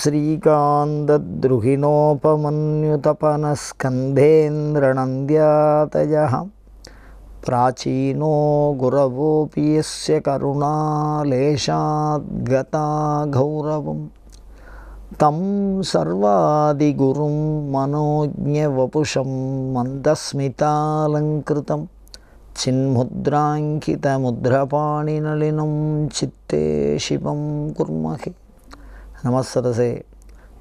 श्रीकान्तद्रुहिणोपमन्युतपनस्कन्धेन्द्रनन्द्यातयः प्राचीनो गुरवोऽपि यस्य करुणालेशाद्गता गौरवं तं सर्वादिगुरुं मनोज्ञवपुषं मन्दस्मितालङ्कृतं चिन्मुद्राङ्कितमुद्रपाणिनलिनं चित्ते शिवं कुर्महे நமசரசே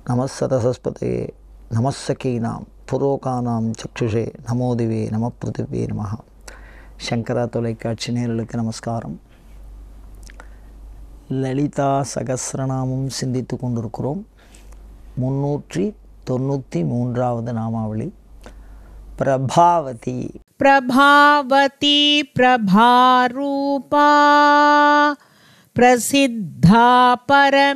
நமசரசஸ்பதையே நமசகீனாம் புரோகானாம் சக்ஷுஷே நமோதிவே நம பிருதிவே நம சங்கரா தொலைக்காட்சி நேரலுக்கு நமஸ்காரம் லலிதா சகசிரநாமம் சிந்தித்து கொண்டிருக்கிறோம் முன்னூற்றி தொண்ணூற்றி மூன்றாவது நாமாவளி பிரபாவதி பிரபாவதி பிரபாரூபா பிரசித்தா பரமேஸ்வரி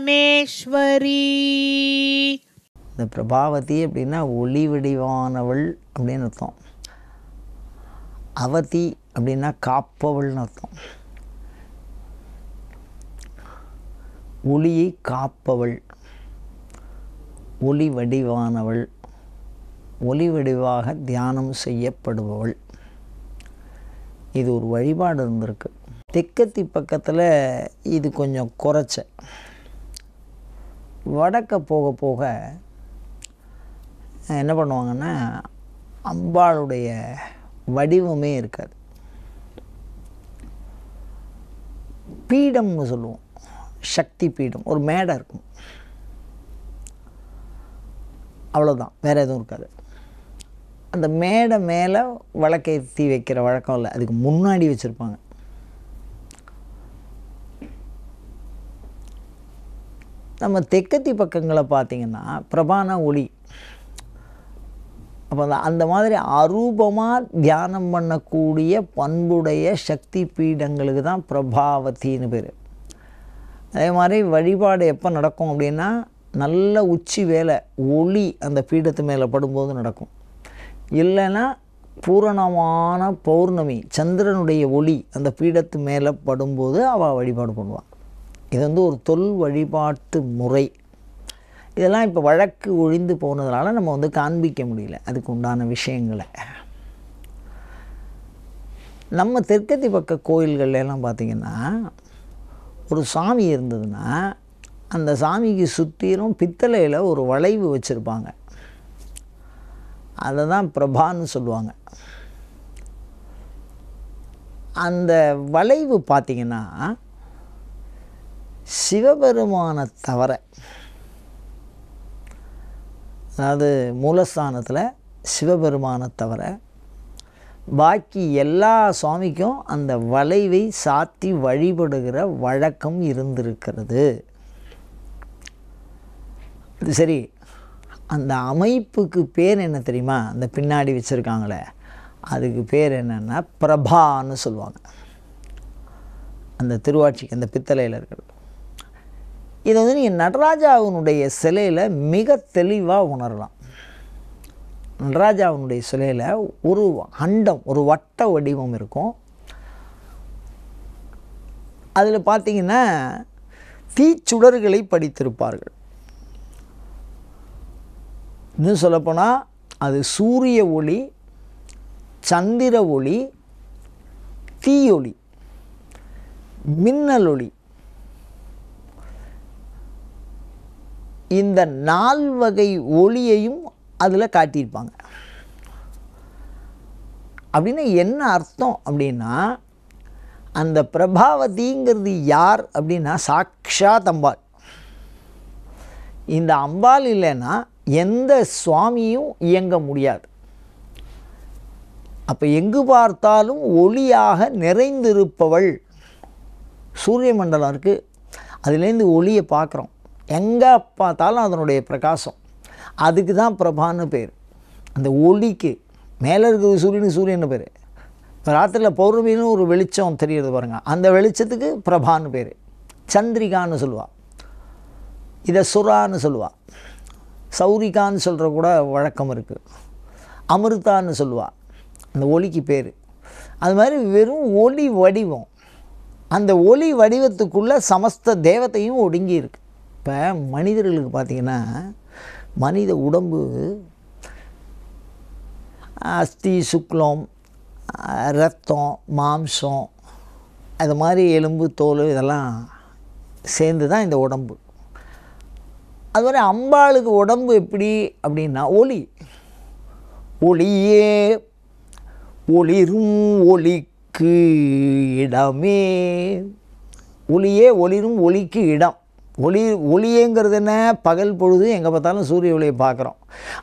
இந்த பிரபாவதி அப்படின்னா ஒளி வடிவானவள் அப்படின்னு அர்த்தம் அவதி அப்படின்னா காப்பவள்னு அர்த்தம் ஒளியை காப்பவள் ஒளி வடிவானவள் ஒளி வடிவாக தியானம் செய்யப்படுபவள் இது ஒரு வழிபாடு இருந்திருக்கு தெக்கத்தி பக்கத்தில் இது கொஞ்சம் குறைச்ச வடக்க போக போக என்ன பண்ணுவாங்கன்னா அம்பாளுடைய வடிவமே இருக்காது பீடம்னு சொல்லுவோம் சக்தி பீடம் ஒரு மேடை இருக்கும் அவ்வளோதான் வேறு எதுவும் இருக்காது அந்த மேடை மேலே வழக்கை தீ வைக்கிற வழக்கம் இல்லை அதுக்கு முன்னாடி வச்சுருப்பாங்க நம்ம தெக்கத்தி பக்கங்களை பார்த்திங்கன்னா பிரபான ஒளி அப்போ அந்த மாதிரி அரூபமாக தியானம் பண்ணக்கூடிய பண்புடைய சக்தி பீடங்களுக்கு தான் பிரபாவத்தின்னு பேர் அதே மாதிரி வழிபாடு எப்போ நடக்கும் அப்படின்னா நல்ல உச்சி வேலை ஒளி அந்த பீடத்து மேலே படும்போது நடக்கும் இல்லைன்னா பூரணமான பௌர்ணமி சந்திரனுடைய ஒளி அந்த பீடத்து மேலே படும்போது அவள் வழிபாடு பண்ணுவாள் இது வந்து ஒரு தொல் வழிபாட்டு முறை இதெல்லாம் இப்போ வழக்கு ஒழிந்து போனதுனால நம்ம வந்து காண்பிக்க முடியல அதுக்கு உண்டான விஷயங்களை நம்ம தெற்கத்தி பக்க கோயில்கள்லாம் பார்த்திங்கன்னா ஒரு சாமி இருந்ததுன்னா அந்த சாமிக்கு சுற்றிலும் பித்தளையில் ஒரு வளைவு வச்சுருப்பாங்க அதை தான் பிரபான்னு சொல்லுவாங்க அந்த வளைவு பார்த்திங்கன்னா சிவபெருமான தவிர அதாவது மூலஸ்தானத்தில் சிவபெருமானை தவிர பாக்கி எல்லா சுவாமிக்கும் அந்த வளைவை சாத்தி வழிபடுகிற வழக்கம் இருந்திருக்கிறது சரி அந்த அமைப்புக்கு பேர் என்ன தெரியுமா அந்த பின்னாடி வச்சுருக்காங்களே அதுக்கு பேர் என்னென்னா பிரபான்னு சொல்லுவாங்க அந்த திருவாட்சிக்கு அந்த பித்தளையில் இருக்கிறது இதை வந்து நீங்கள் நடராஜாவினுடைய சிலையில் மிக தெளிவாக உணரலாம் நடராஜாவினுடைய சிலையில் ஒரு அண்டம் ஒரு வட்ட வடிவம் இருக்கும் அதில் பார்த்திங்கன்னா தீச்சுடர்களை படித்திருப்பார்கள் இன்னும் சொல்லப்போனால் அது சூரிய ஒளி சந்திர ஒளி தீயொளி மின்னல் ஒளி இந்த வகை ஒளியையும் அதில் காட்டியிருப்பாங்க அப்படின்னா என்ன அர்த்தம் அப்படின்னா அந்த பிரபாவதிங்கிறது யார் அப்படின்னா சாக்ஷாத் அம்பாள் இந்த அம்பாள் இல்லைன்னா எந்த சுவாமியும் இயங்க முடியாது அப்போ எங்கு பார்த்தாலும் ஒளியாக நிறைந்திருப்பவள் சூரிய மண்டலம் இருக்குது அதுலேருந்து ஒளியை பார்க்குறோம் எங்கே பார்த்தாலும் அதனுடைய பிரகாசம் அதுக்கு தான் பிரபான்னு பேர் அந்த ஒளிக்கு மேலே இருக்கிறது சூரியனு சூரியன் பேர் ராத்திரியில் பௌர்ணமின்னு ஒரு வெளிச்சம் தெரியுது பாருங்கள் அந்த வெளிச்சத்துக்கு பிரபான்னு பேர் சந்திரிகான்னு சொல்லுவாள் இதை சுறான்னு சொல்லுவாள் சௌரிகான்னு சொல்கிற கூட வழக்கம் இருக்குது அமிர்தான்னு சொல்லுவாள் அந்த ஒளிக்கு பேர் அது மாதிரி வெறும் ஒளி வடிவம் அந்த ஒளி வடிவத்துக்குள்ளே சமஸ்த தேவத்தையும் ஒடுங்கி இருக்குது இப்போ மனிதர்களுக்கு பார்த்திங்கன்னா மனித உடம்பு அஸ்தி சுக்லம் ரத்தம் மாம்சம் அது மாதிரி எலும்பு தோல் இதெல்லாம் சேர்ந்து தான் இந்த உடம்பு அதுவரை அம்பாளுக்கு உடம்பு எப்படி அப்படின்னா ஒளி ஒளியே ஒளிரும் ஒளிக்கு இடமே ஒளியே ஒளிரும் ஒளிக்கு இடம் ஒளி ஒளியேங்கிறது என்ன பகல் பொழுது எங்கே பார்த்தாலும் சூரிய ஒளியை பார்க்குறோம்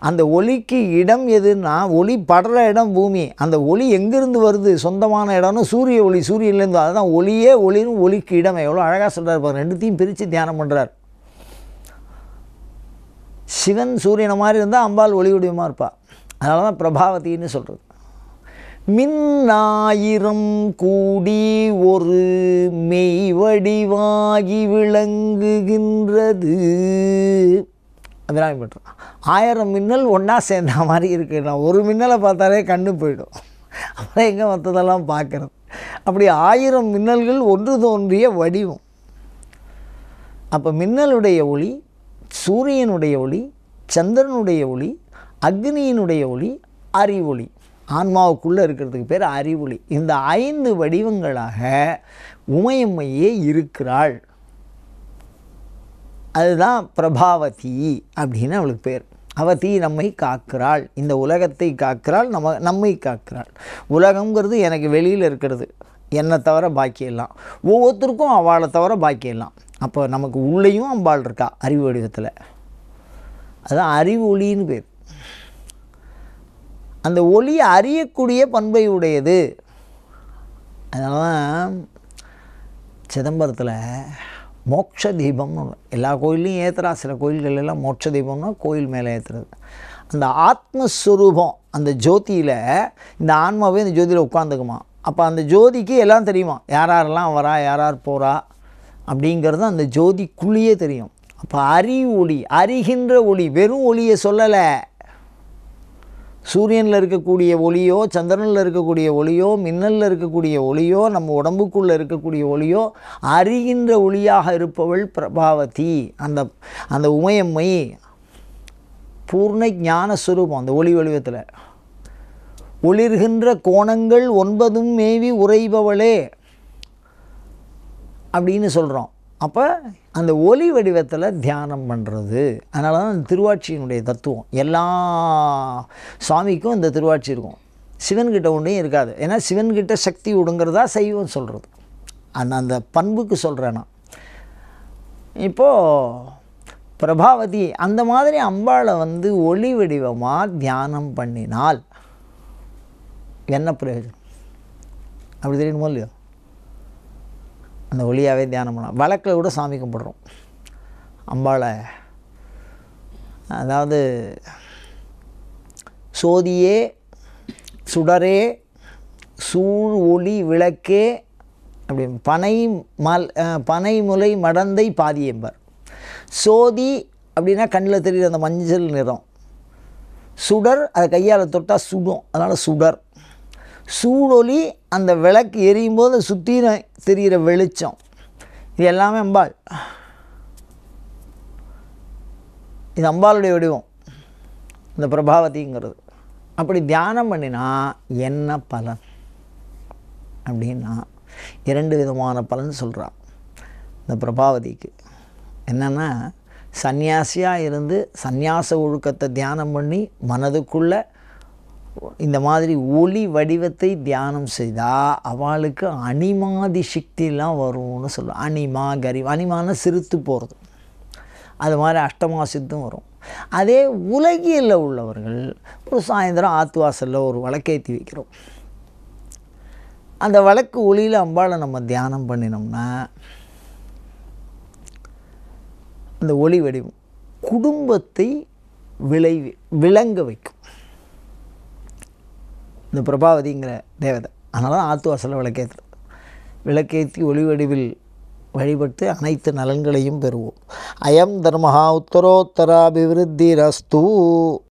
அந்த ஒளிக்கு இடம் எதுன்னா ஒளி படுற இடம் பூமி அந்த ஒளி எங்கேருந்து வருது சொந்தமான இடம்னு சூரிய ஒளி சூரியன்லேருந்து அதுதான் ஒளியே ஒளிரும் ஒளிக்கு இடம் எவ்வளோ அழகாக சொல்கிறார் பாருங்கள் ரெண்டுத்தையும் பிரித்து தியானம் பண்ணுறார் சிவன் சூரியனை மாதிரி இருந்தால் அம்பாள் ஒளி ஒடிவமாக இருப்பாள் அதனால தான் பிரபாவதின்னு சொல்கிறது மின்னாயிரம் கூடி ஒரு மெய்வடிவாகி விளங்குகின்றது அதெல்லாம் பண்ணுறோம் ஆயிரம் மின்னல் ஒன்றா சேர்ந்த மாதிரி இருக்குது நான் ஒரு மின்னலை பார்த்தாலே கண்ணு போயிடும் அப்புறம் எங்கே மற்றதெல்லாம் பார்க்குறது அப்படி ஆயிரம் மின்னல்கள் ஒன்று தோன்றிய வடிவம் அப்போ மின்னலுடைய ஒளி சூரியனுடைய ஒளி சந்திரனுடைய ஒளி அக்னியினுடைய ஒளி அறிவொளி ஆன்மாவுக்குள்ளே இருக்கிறதுக்கு பேர் அறிவொளி இந்த ஐந்து வடிவங்களாக உமையம்மையே இருக்கிறாள் அதுதான் பிரபாவதி அப்படின்னு அவளுக்கு பேர் அவதி நம்மை காக்கிறாள் இந்த உலகத்தை காக்கிறாள் நம்ம நம்மை காக்கிறாள் உலகங்கிறது எனக்கு வெளியில் இருக்கிறது என்னை தவிர பாக்கியெல்லாம் ஒவ்வொருத்தருக்கும் அவளை தவிர பாக்கியெல்லாம் அப்போ நமக்கு உள்ளேயும் அம்பாள் இருக்கா அறிவு வடிவத்தில் அதுதான் அறிவு ஒளின்னு பேர் அந்த ஒளி அறியக்கூடிய பண்பை உடையது அதனால் சிதம்பரத்தில் மோட்ச தீபம்னு ஒன்று எல்லா கோயிலையும் ஏற்றுறா சில கோயில்கள் எல்லாம் மோட்ச தீபம்னா கோயில் மேலே ஏற்றுறது அந்த ஆத்மஸ்வரூபம் அந்த ஜோதியில் இந்த ஆன்மாவே இந்த ஜோதியில் உட்காந்துக்குமா அப்போ அந்த ஜோதிக்கு எல்லாம் தெரியுமா யார் யாரெல்லாம் வரா யார் யார் போகிறா அப்படிங்கிறது அந்த ஜோதிக்குள்ளேயே தெரியும் அப்போ அறி ஒளி அறிகின்ற ஒளி வெறும் ஒளியை சொல்லலை சூரியனில் இருக்கக்கூடிய ஒளியோ சந்திரனில் இருக்கக்கூடிய ஒளியோ மின்னலில் இருக்கக்கூடிய ஒளியோ நம்ம உடம்புக்குள்ளே இருக்கக்கூடிய ஒளியோ அறிகின்ற ஒளியாக இருப்பவள் பிரபாவதி அந்த அந்த உமையம்மை பூர்ண ஞானஸ்வரூபம் அந்த ஒளி வடிவத்தில் ஒளிர்கின்ற கோணங்கள் ஒன்பதும் மேவி உறைபவளே அப்படின்னு சொல்கிறோம் அப்போ அந்த ஒலி வடிவத்தில் தியானம் பண்ணுறது அதனால தான் அந்த திருவாட்சியினுடைய தத்துவம் எல்லா சுவாமிக்கும் இந்த திருவாட்சி இருக்கும் சிவன்கிட்ட ஒன்றையும் இருக்காது ஏன்னா சிவன்கிட்ட சக்தி விடுங்கிறதா சைவம் சொல்கிறது அந்த அந்த பண்புக்கு சொல்கிறேன் நான் இப்போது பிரபாவதி அந்த மாதிரி அம்பாளை வந்து ஒளி வடிவமாக தியானம் பண்ணினால் என்ன பிரயோஜனம் அப்படி தெரியணுமோ இல்லையோ அந்த ஒளியாகவே தியானம் பண்ணலாம் வழக்கில் கூட சாமி கும்பிட்றோம் அம்பாவில் அதாவது சோதியே சுடரே சூழ் ஒளி விளக்கே அப்படி பனை மல் பனை முலை மடந்தை பாதி என்பார் சோதி அப்படின்னா கண்ணில் தெரிகிற அந்த மஞ்சள் நிறம் சுடர் அதை கையால் தொட்டால் சுடும் அதனால் சுடர் சூடொலி அந்த விளக்கு எரியும் போது சுற்றின தெரிகிற வெளிச்சம் இது எல்லாமே அம்பாள் இது அம்பாளுடைய வடிவம் இந்த பிரபாவதிங்கிறது அப்படி தியானம் பண்ணினா என்ன பலன் அப்படின்னா இரண்டு விதமான பலன் சொல்கிறான் இந்த பிரபாவதிக்கு என்னென்னா சந்நியாசியாக இருந்து சந்நியாச ஒழுக்கத்தை தியானம் பண்ணி மனதுக்குள்ளே இந்த மாதிரி ஒளி வடிவத்தை தியானம் செய்தால் அவளுக்கு அனிமாதி சக்தியெலாம் வரும்னு சொல்லுவோம் அனிமா கரிம் அனிமான சிரித்து போகிறது அது மாதிரி அஷ்டமா சித்தும் வரும் அதே உலகியலில் உள்ளவர்கள் ஒரு சாயந்தரம் ஆத்துவாசலில் ஒரு வழக்கேற்றி வைக்கிறோம் அந்த வழக்கு ஒளியில் அம்பாளை நம்ம தியானம் பண்ணினோம்னா அந்த ஒளி வடிவம் குடும்பத்தை விளைவி விளங்க வைக்கும் இந்த பிரபாவதிங்கிற தேவதை அதனால தான் ஆத்துவாசலில் விளக்கேற்று விளக்கேற்றி வடிவில் வழிபட்டு அனைத்து நலன்களையும் பெறுவோம் அயம் தர்மஹா உத்தரோத்தராபிவிருத்தி ரஸ்து